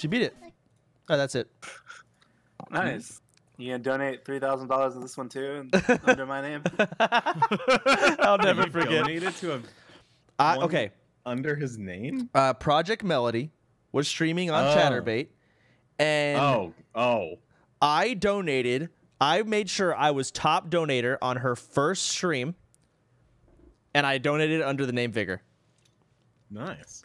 She beat it. Oh, that's it. Nice. You gonna donate three thousand dollars to this one too, under my name? I'll never you forget. Donated to a. I, uh, okay. Under his name. Uh, Project Melody was streaming on oh. ChatterBait, and oh oh, I donated. I made sure I was top donator on her first stream, and I donated under the name Vigor. Nice.